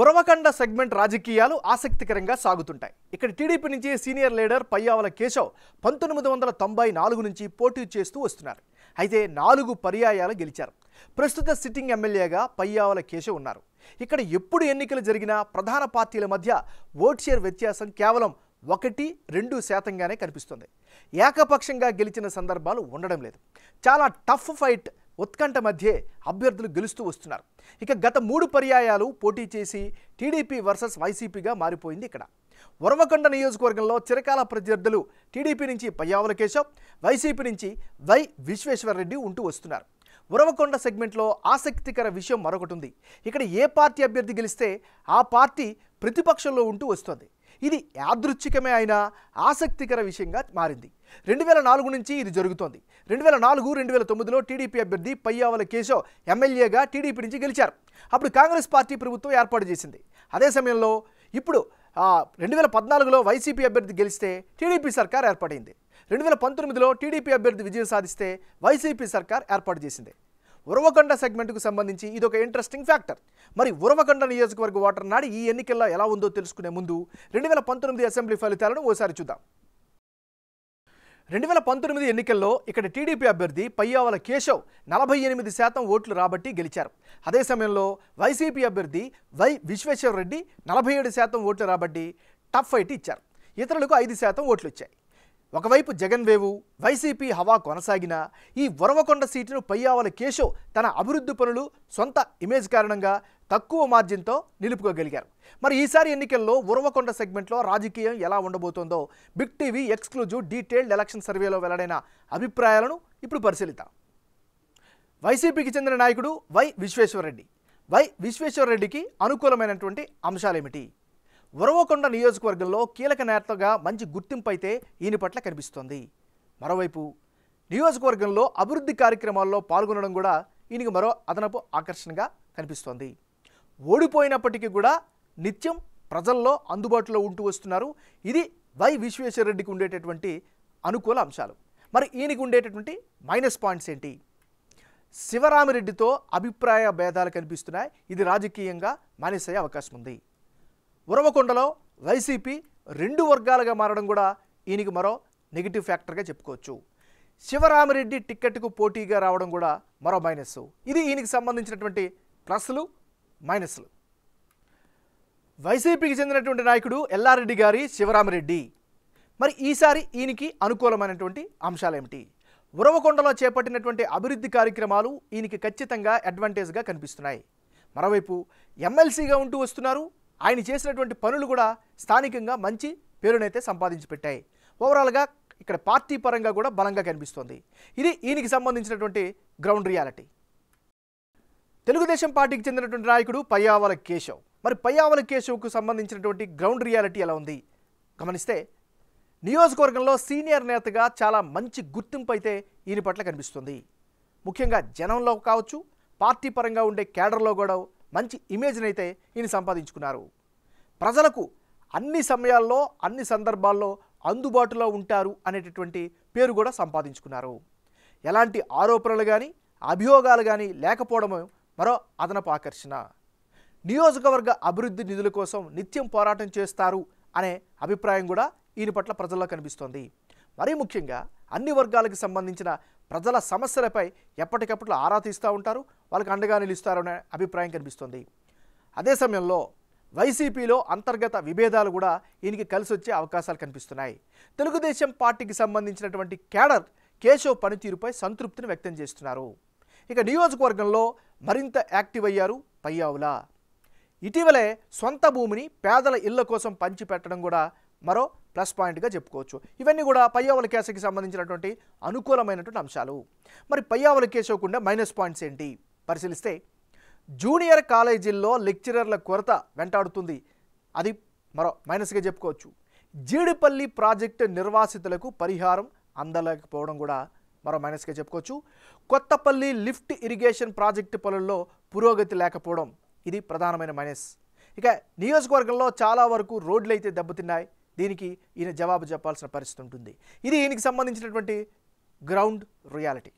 ఉరవకండ segment రాజకీయాలు ఆసక్తికరంగా సాగుతుంటాయి ఇక్కడ టీడీపీ నుంచి సీనియర్ లీడర్ పయ్యావల కేశవ్ పంతొమ్మిది వందల తొంభై నాలుగు నుంచి పోటీ చేస్తూ వస్తున్నారు అయితే నాలుగు పర్యాయాలు గెలిచారు ప్రస్తుత సిట్టింగ్ ఎమ్మెల్యేగా పయ్యావల కేశవ్ ఉన్నారు ఇక్కడ ఎప్పుడు ఎన్నికలు జరిగినా ప్రధాన పార్టీల మధ్య ఓట్ షేర్ వ్యత్యాసం కేవలం ఒకటి రెండు శాతంగానే కనిపిస్తుంది ఏకపక్షంగా గెలిచిన సందర్భాలు ఉండడం లేదు చాలా టఫ్ ఫైట్ ఉత్కంఠ మధ్యే అభ్యర్థులు గెలుస్తూ వస్తున్నారు ఇక గత మూడు పర్యాయాలు పోటీ చేసి టీడీపీ వర్సెస్ వైసీపీగా మారిపోయింది ఇక్కడ వరమకొండ నియోజకవర్గంలో చిరకాల ప్రత్యర్థులు టీడీపీ నుంచి పయ్యావుల కేశవ్ వైసీపీ నుంచి వై విశ్వేశ్వరరెడ్డి ఉంటూ వస్తున్నారు ఉరవకొండ సెగ్మెంట్లో ఆసక్తికర విషయం మరొకటి ఉంది ఇక్కడ ఏ పార్టీ అభ్యర్థి గెలిస్తే ఆ పార్టీ ప్రతిపక్షంలో ఉంటూ వస్తుంది ఇది యాదృచ్ఛికమే అయినా ఆసక్తికర విషయంగా మారింది రెండు వేల నాలుగు నుంచి ఇది జరుగుతోంది రెండు వేల నాలుగు రెండు వేల తొమ్మిదిలో టీడీపీ అభ్యర్థి పయ్యావల కేశవ్ ఎమ్మెల్యేగా టీడీపీ నుంచి గెలిచారు అప్పుడు కాంగ్రెస్ పార్టీ ప్రభుత్వం ఏర్పాటు చేసింది అదే సమయంలో ఇప్పుడు రెండు వేల పద్నాలుగులో వైసీపీ అభ్యర్థి గెలిస్తే టీడీపీ సర్కార్ ఏర్పడింది రెండు వేల పంతొమ్మిదిలో టీడీపీ అభ్యర్థి విజయం సాధిస్తే వైసీపీ సర్కార్ ఏర్పాటు చేసింది ఉరవకొండ సెగ్మెంట్కు సంబంధించి ఇది ఒక ఇంట్రెస్టింగ్ ఫ్యాక్టర్ మరి ఉరవకొండ నియోజకవర్గ ఓటర్ నాడు ఈ ఎన్నికల్లో ఎలా ఉందో తెలుసుకునే ముందు రెండు వేల పంతొమ్మిది అసెంబ్లీ ఫలితాలను ఓసారి చూద్దాం రెండు వేల పంతొమ్మిది ఎన్నికల్లో ఇక్కడ టీడీపీ అభ్యర్థి పయ్యావల కేశవ్ నలభై ఎనిమిది శాతం ఓట్లు రాబట్టి గెలిచారు అదే సమయంలో వైసీపీ అభ్యర్థి వై విశ్వేశ్వర రెడ్డి నలభై ఏడు శాతం ఓట్లు రాబట్టి టఫ్ ఫైట్ ఇచ్చారు ఇతరులకు ఐదు శాతం ఓట్లు వచ్చాయి ఒకవైపు జగన్ వేవు వైసీపీ హవా కొనసాగిన ఈ వరవకొండ సీటును పయ్యావల కేశవ్ తన అభివృద్ధి పనులు సొంత ఇమేజ్ కారణంగా తక్కువ మార్జిన్తో నిలుపుకోగలిగారు మరి ఈసారి ఎన్నికల్లో ఉరవకొండ సెగ్మెంట్లో రాజకీయం ఎలా ఉండబోతోందో big TV exclusive detailed election సర్వేలో వెల్లడైన అభిప్రాయాలను ఇప్పుడు పరిశీలిద్దాం వైసీపీకి చెందిన నాయకుడు వై విశ్వేశ్వరరెడ్డి వై విశ్వేశ్వరరెడ్డికి అనుకూలమైనటువంటి అంశాలేమిటి ఉరవకొండ నియోజకవర్గంలో కీలక నేతగా మంచి గుర్తింపు అయితే ఈయన పట్ల కనిపిస్తోంది మరోవైపు నియోజకవర్గంలో అభివృద్ధి కార్యక్రమాల్లో పాల్గొనడం కూడా ఈయనకి మరో అదనపు ఆకర్షణగా కనిపిస్తోంది ఓడిపోయినప్పటికీ కూడా నిత్యం ప్రజల్లో అందుబాటులో ఉంటూ వస్తున్నారు ఇది వై రెడ్డికి ఉండేటటువంటి అనుకూల అంశాలు మరి ఈయనకు ఉండేటటువంటి మైనస్ పాయింట్స్ ఏంటి శివరామిరెడ్డితో అభిప్రాయ భేదాలు కనిపిస్తున్నాయి ఇది రాజకీయంగా మైనస్ అయ్యే అవకాశం ఉంది ఉరవకొండలో వైసీపీ రెండు వర్గాలుగా మారడం కూడా ఈయనకి మరో నెగిటివ్ ఫ్యాక్టర్గా చెప్పుకోవచ్చు శివరామిరెడ్డి టిక్కెట్కు పోటీగా రావడం కూడా మరో మైనస్ ఇది ఈయనకి సంబంధించినటువంటి ప్లస్లు మైనస్లు వైసీపీకి చెందినటువంటి నాయకుడు ఎల్లారెడ్డి గారి శివరామరెడ్డి మరి ఈసారి ఈయనకి అనుకూలమైనటువంటి అంశాలేమిటి ఉరవకొండలో చేపట్టినటువంటి అభివృద్ధి కార్యక్రమాలు ఈయనకి ఖచ్చితంగా అడ్వాంటేజ్గా కనిపిస్తున్నాయి మరోవైపు ఎమ్మెల్సీగా ఉంటూ వస్తున్నారు ఆయన చేసినటువంటి పనులు కూడా స్థానికంగా మంచి పేరునైతే సంపాదించి పెట్టాయి ఓవరాల్గా ఇక్కడ పార్టీ పరంగా కూడా బలంగా కనిపిస్తోంది ఇది ఈయనకి సంబంధించినటువంటి గ్రౌండ్ రియాలిటీ తెలుగుదేశం పార్టీకి చెందినటువంటి నాయకుడు పయ్యావల కేశవ్ మరి పయ్యావల కేశవ్కు సంబంధించినటువంటి గ్రౌండ్ రియాలిటీ ఎలా ఉంది గమనిస్తే నియోజకవర్గంలో సీనియర్ నేతగా చాలా మంచి గుర్తింపు అయితే ఈయన పట్ల కనిపిస్తుంది ముఖ్యంగా జనంలో కావచ్చు పార్టీ పరంగా ఉండే కేడర్లో కూడా మంచి ఇమేజ్ని అయితే ఈయన సంపాదించుకున్నారు ప్రజలకు అన్ని సమయాల్లో అన్ని సందర్భాల్లో అందుబాటులో ఉంటారు అనేటటువంటి పేరు కూడా సంపాదించుకున్నారు ఎలాంటి ఆరోపణలు కానీ అభియోగాలు కానీ లేకపోవడమే మరో అదనపు ఆకర్షణ నియోజకవర్గ అభివృద్ధి నిధుల కోసం నిత్యం పోరాటం చేస్తారు అనే అభిప్రాయం కూడా ఈయన పట్ల ప్రజల్లో కనిపిస్తోంది మరీ ముఖ్యంగా అన్ని వర్గాలకు సంబంధించిన ప్రజల సమస్యలపై ఎప్పటికప్పుడు ఆరా తీస్తూ ఉంటారు వాళ్ళకి అండగా నిలుస్తారనే అభిప్రాయం కనిపిస్తుంది అదే సమయంలో వైసీపీలో అంతర్గత విభేదాలు కూడా ఈయనకి కలిసి వచ్చే అవకాశాలు కనిపిస్తున్నాయి తెలుగుదేశం పార్టీకి సంబంధించినటువంటి క్యాడర్ కేశవ్ పనితీరుపై సంతృప్తిని వ్యక్తం చేస్తున్నారు ఇక నియోజకవర్గంలో మరింత యాక్టివ్ అయ్యారు పయ్యావుల ఇటీవలే సొంత భూమిని పేదల ఇళ్ల కోసం పంచిపెట్టడం కూడా మరో ప్లస్ పాయింట్గా చెప్పుకోవచ్చు ఇవన్నీ కూడా పయ్యావుల కేసుకి సంబంధించినటువంటి అనుకూలమైనటువంటి అంశాలు మరి పయ్యావుల అవ్వకుండా మైనస్ పాయింట్స్ ఏంటి పరిశీలిస్తే జూనియర్ కాలేజీల్లో లెక్చరర్ల కొరత వెంటాడుతుంది అది మరో మైనస్గా చెప్పుకోవచ్చు జీడిపల్లి ప్రాజెక్టు నిర్వాసితులకు పరిహారం అందలేకపోవడం కూడా మరో మైనస్గా చెప్పుకోవచ్చు కొత్తపల్లి లిఫ్ట్ ఇరిగేషన్ ప్రాజెక్టు పనుల్లో పురోగతి లేకపోవడం ఇది ప్రధానమైన మైనస్ ఇక నియోజకవర్గంలో చాలా వరకు రోడ్లు అయితే దెబ్బతిన్నాయి దీనికి ఈయన జవాబు చెప్పాల్సిన పరిస్థితి ఉంటుంది ఇది ఈయనకి సంబంధించినటువంటి గ్రౌండ్ రియాలిటీ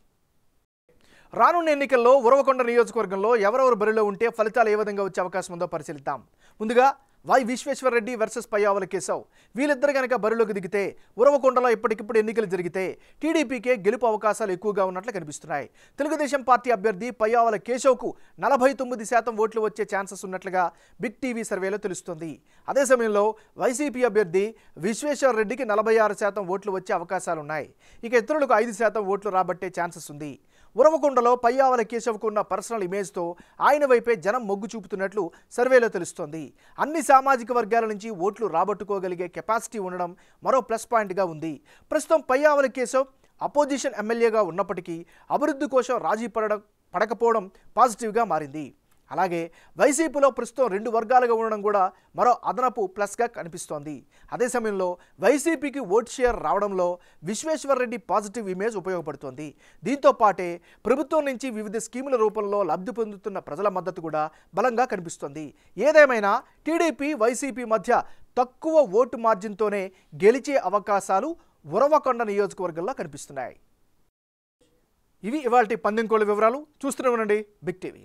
రానున్న ఎన్నికల్లో ఉరవకొండ నియోజకవర్గంలో ఎవరెవరు బరిలో ఉంటే ఫలితాలు ఏ విధంగా వచ్చే అవకాశం ఉందో పరిశీలిద్దాం ముందుగా వై విశ్వేశ్వరరెడ్డి వర్సెస్ పయ్యావల కేశవ్ వీళ్ళిద్దరు కనుక బరిలోకి దిగితే ఉరవకొండలో ఇప్పటికిప్పుడు ఎన్నికలు జరిగితే టీడీపీకే గెలుపు అవకాశాలు ఎక్కువగా ఉన్నట్లు కనిపిస్తున్నాయి తెలుగుదేశం పార్టీ అభ్యర్థి పయ్యావల కేశవ్కు నలభై తొమ్మిది శాతం ఓట్లు వచ్చే ఛాన్సెస్ ఉన్నట్లుగా బిగ్ టీవీ సర్వేలో తెలుస్తుంది అదే సమయంలో వైసీపీ అభ్యర్థి విశ్వేశ్వరరెడ్డికి నలభై ఆరు శాతం ఓట్లు వచ్చే అవకాశాలున్నాయి ఇక ఇతరులకు ఐదు శాతం ఓట్లు రాబట్టే ఛాన్సెస్ ఉంది ఉరవకొండలో పయ్యావల కేశవ్కు ఉన్న పర్సనల్ ఇమేజ్తో ఆయన వైపే జనం మొగ్గు చూపుతున్నట్లు సర్వేలో తెలుస్తోంది అన్ని సామాజిక వర్గాల నుంచి ఓట్లు రాబట్టుకోగలిగే కెపాసిటీ ఉండడం మరో ప్లస్ పాయింట్గా ఉంది ప్రస్తుతం పయ్యావల కేశవ్ అపోజిషన్ ఎమ్మెల్యేగా ఉన్నప్పటికీ అభివృద్ధి కోసం రాజీ పడడం పడకపోవడం పాజిటివ్గా మారింది అలాగే వైసీపీలో ప్రస్తుతం రెండు వర్గాలుగా ఉండడం కూడా మరో అదనపు ప్లస్గా కనిపిస్తోంది అదే సమయంలో వైసీపీకి ఓట్ షేర్ రావడంలో విశ్వేశ్వరరెడ్డి పాజిటివ్ ఇమేజ్ ఉపయోగపడుతోంది దీంతో పాటే ప్రభుత్వం నుంచి వివిధ స్కీముల రూపంలో లబ్ధి పొందుతున్న ప్రజల మద్దతు కూడా బలంగా కనిపిస్తోంది ఏదేమైనా టీడీపీ వైసీపీ మధ్య తక్కువ ఓటు మార్జిన్తోనే గెలిచే అవకాశాలు ఉరవకొండ నియోజకవర్గంలో కనిపిస్తున్నాయి ఇవి ఇవాళ పందెం కోళ్ళ వివరాలు చూస్తూనే ఉండండి బిగ్ టీవీ